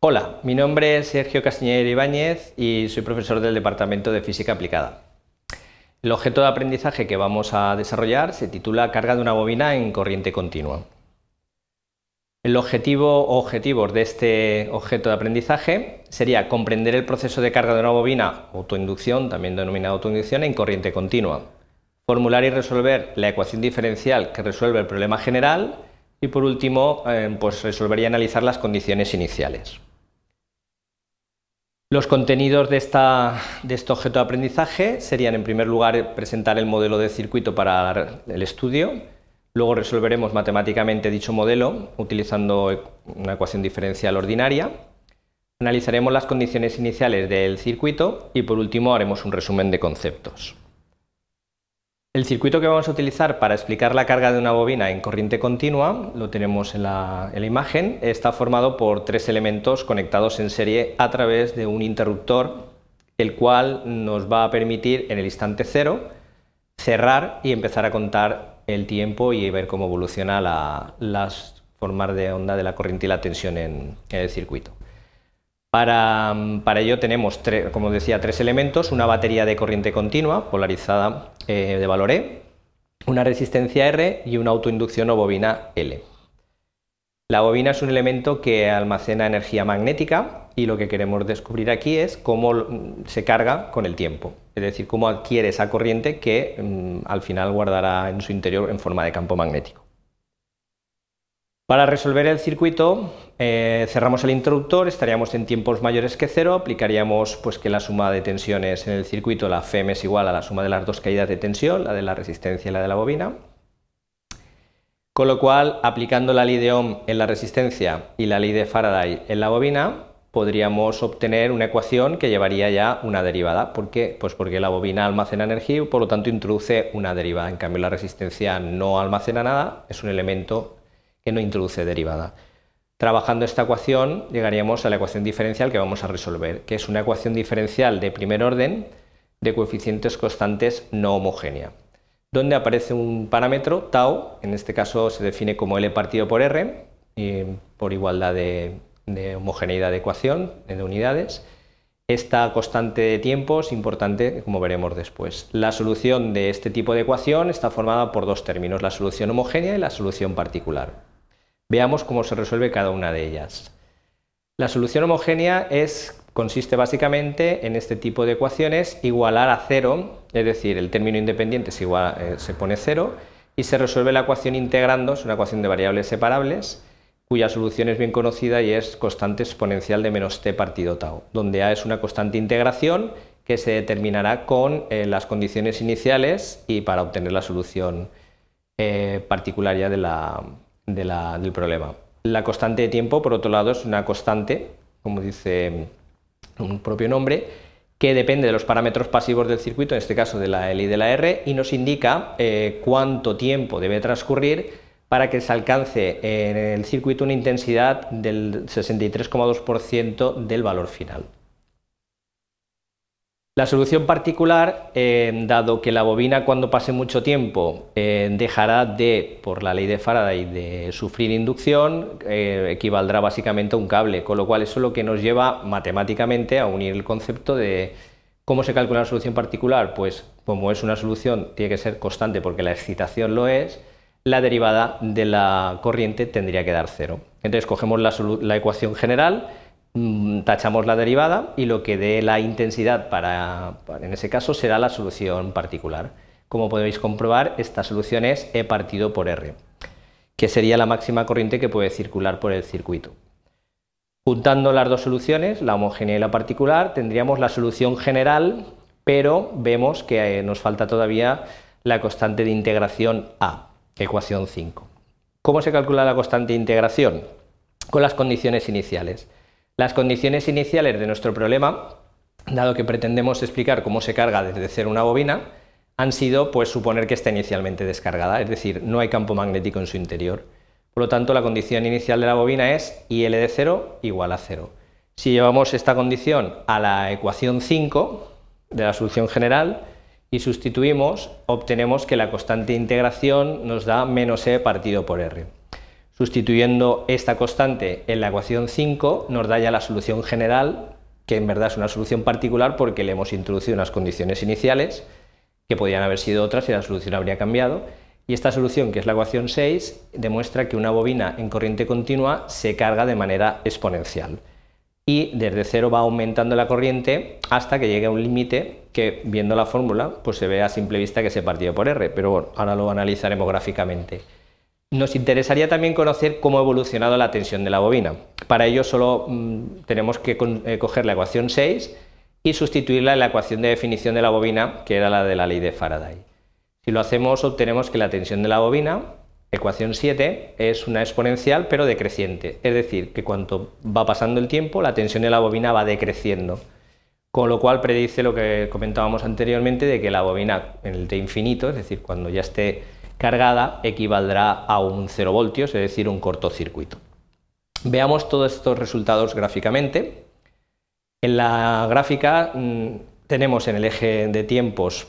Hola, mi nombre es Sergio Castiñero Ibáñez y soy profesor del Departamento de Física Aplicada. El objeto de aprendizaje que vamos a desarrollar se titula Carga de una bobina en corriente continua. El objetivo o objetivos de este objeto de aprendizaje sería comprender el proceso de carga de una bobina, autoinducción, también denominada autoinducción, en corriente continua, formular y resolver la ecuación diferencial que resuelve el problema general y por último, eh, pues resolver y analizar las condiciones iniciales. Los contenidos de, este objeto de aprendizaje serían, en primer lugar, presentar el modelo de circuito para el estudio, luego resolveremos matemáticamente dicho modelo utilizando una ecuación diferencial ordinaria, analizaremos las condiciones iniciales del circuito y, por último, haremos un resumen de conceptos. El circuito que vamos a utilizar para explicar la carga de una bobina en corriente continua, lo tenemos en la, imagen, está formado por tres elementos conectados en serie a través de un interruptor, el cual nos va a permitir en el instante cero cerrar y empezar a contar el tiempo y ver cómo evoluciona la, las formas de onda de la corriente y la tensión en el circuito. Para, ello tenemos, como decía, tres elementos, una batería de corriente continua polarizada eh, de valor E, una resistencia R y una autoinducción o bobina L. La bobina es un elemento que almacena energía magnética y lo que queremos descubrir aquí es cómo mm, se carga con el tiempo, es decir, cómo adquiere esa corriente que mm, al final guardará en su interior en forma de campo magnético. Para resolver el circuito eh, cerramos el interruptor, estaríamos en tiempos mayores que cero, aplicaríamos pues que la suma de tensiones en el circuito, la FEM es igual a la suma de las dos caídas de tensión, la de la resistencia y la de la bobina. Con lo cual, aplicando la ley de Ohm en la resistencia y la ley de Faraday en la bobina, podríamos obtener una ecuación que llevaría ya una derivada. ¿Por qué? Pues porque la bobina almacena energía y por lo tanto introduce una derivada. En cambio, la resistencia no almacena nada, es un elemento no introduce derivada. Trabajando esta ecuación llegaríamos a la ecuación diferencial que vamos a resolver, que es una ecuación diferencial de primer orden de coeficientes constantes no homogénea, donde aparece un parámetro tau, en este caso se define como L partido por R, eh, por igualdad de, de homogeneidad de ecuación, de unidades. Esta constante de tiempo es importante, como veremos después. La solución de este tipo de ecuación está formada por dos términos, la solución homogénea y la solución particular. Veamos cómo se resuelve cada una de ellas. La solución homogénea es, consiste básicamente en este tipo de ecuaciones igualar a cero, es decir, el término independiente eh, se, pone cero y se resuelve la ecuación integrando, es una ecuación de variables separables, cuya solución es bien conocida y es constante exponencial de menos t partido tau, donde a es una constante integración que se determinará con eh, las condiciones iniciales y para obtener la solución eh, particular ya de la, de la, del problema. La constante de tiempo, por otro lado, es una constante, como dice mm, un propio nombre, que depende de los parámetros pasivos del circuito, en este caso de la L y de la R, y nos indica eh, cuánto tiempo debe transcurrir para que se alcance en el circuito una intensidad del 63,2% del valor final. La solución particular, eh, dado que la bobina cuando pase mucho tiempo eh, dejará de, por la ley de Faraday, de sufrir inducción, eh, equivaldrá básicamente a un cable, con lo cual eso es lo que nos lleva matemáticamente a unir el concepto de cómo se calcula la solución particular. Pues como es una solución, tiene que ser constante porque la excitación lo es, la derivada de la corriente tendría que dar cero. Entonces cogemos la ecuación general, Mm, tachamos la derivada y lo que dé la intensidad para, en ese caso, será la solución particular. Como podéis comprobar, esta solución es E partido por R, que sería la máxima corriente que puede circular por el circuito. Juntando las dos soluciones, la homogénea y la particular, tendríamos la solución general, pero vemos que eh, nos falta todavía la constante de integración A, ecuación 5. ¿Cómo se calcula la constante de integración? Con las condiciones iniciales las condiciones iniciales de nuestro problema, dado que pretendemos explicar cómo se carga desde cero una bobina, han sido pues suponer que está inicialmente descargada, es decir, no hay campo magnético en su interior. Por lo tanto, la condición inicial de la bobina es IL de cero igual a cero. Si llevamos esta condición a la ecuación 5 de la solución general y sustituimos, obtenemos que la constante de integración nos da menos E partido por R. Sustituyendo esta constante en la ecuación 5 nos da ya la solución general, que en verdad es una solución particular porque le hemos introducido unas condiciones iniciales que podían haber sido otras y la solución habría cambiado. Y esta solución, que es la ecuación 6, demuestra que una bobina en corriente continua se carga de manera exponencial. Y desde cero va aumentando la corriente hasta que llegue a un límite que, viendo la fórmula, pues se ve a simple vista que se partió por R. Pero bueno, ahora lo analizaremos gráficamente. Nos interesaría también conocer cómo ha evolucionado la tensión de la bobina. Para ello solo mm, tenemos que eh, coger la ecuación 6 y sustituirla en la ecuación de definición de la bobina, que era la de la ley de Faraday. Si lo hacemos, obtenemos que la tensión de la bobina, ecuación 7, es una exponencial pero decreciente. Es decir, que cuanto va pasando el tiempo, la tensión de la bobina va decreciendo. Con lo cual predice lo que comentábamos anteriormente de que la bobina en el T infinito, es decir, cuando ya esté cargada equivaldrá a un 0 voltios, es decir, un cortocircuito. Veamos todos estos resultados gráficamente. En la gráfica mm, tenemos en el eje de tiempos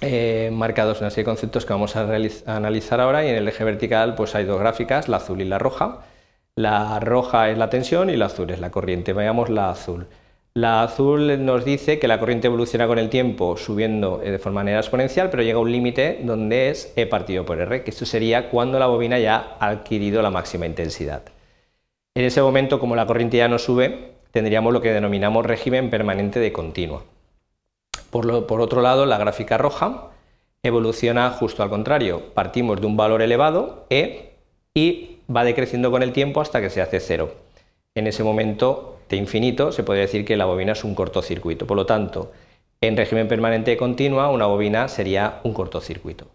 eh, marcados una serie de conceptos que vamos a, a, analizar ahora y en el eje vertical pues hay dos gráficas, la azul y la roja. La roja es la tensión y la azul es la corriente. Veamos la azul. La azul nos dice que la corriente evoluciona con el tiempo subiendo eh, de forma exponencial, pero llega a un límite donde es E partido por R, que esto sería cuando la bobina ya ha adquirido la máxima intensidad. En ese momento, como la corriente ya no sube, tendríamos lo que denominamos régimen permanente de continua. Por, por otro lado, la gráfica roja evoluciona justo al contrario. Partimos de un valor elevado, E, y va decreciendo con el tiempo hasta que se hace cero. En ese momento de infinito, se puede decir que la bobina es un cortocircuito. Por lo tanto, en régimen permanente continua, una bobina sería un cortocircuito.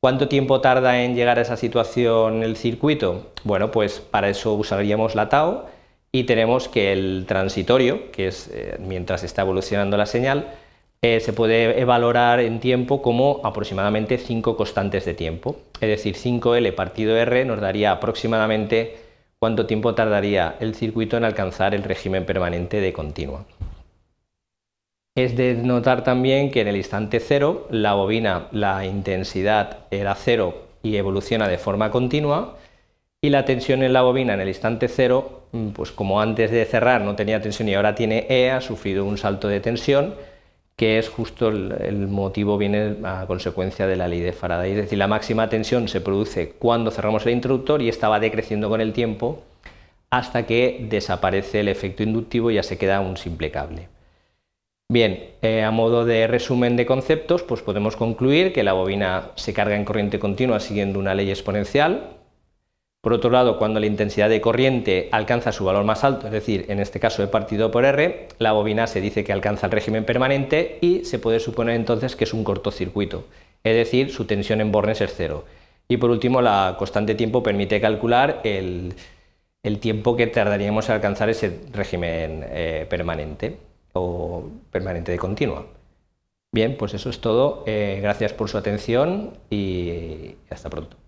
¿Cuánto tiempo tarda en llegar a esa situación el circuito? Bueno, pues para eso usaríamos la tau y tenemos que el transitorio, que es eh, mientras está evolucionando la señal, eh, se puede valorar en tiempo como aproximadamente 5 constantes de tiempo. Es decir, 5L partido R nos daría aproximadamente cuánto tiempo tardaría el circuito en alcanzar el régimen permanente de continua. Es de notar también que en el instante cero la bobina, la intensidad era cero y evoluciona de forma continua y la tensión en la bobina en el instante cero, pues como antes de cerrar no tenía tensión y ahora tiene E, ha sufrido un salto de tensión que es justo el, motivo, viene a consecuencia de la ley de Faraday. Es decir, la máxima tensión se produce cuando cerramos el interruptor y estaba decreciendo con el tiempo hasta que desaparece el efecto inductivo y ya se queda un simple cable. Bien, eh, a modo de resumen de conceptos, pues podemos concluir que la bobina se carga en corriente continua siguiendo una ley exponencial, por otro lado, cuando la intensidad de corriente alcanza su valor más alto, es decir, en este caso he partido por R, la bobina se dice que alcanza el régimen permanente y se puede suponer entonces que es un cortocircuito, es decir, su tensión en bornes es cero. Y por último, la constante tiempo permite calcular el, tiempo que tardaríamos en alcanzar ese régimen eh, permanente o permanente de continua. Bien, pues eso es todo. Eh, gracias por su atención y hasta pronto.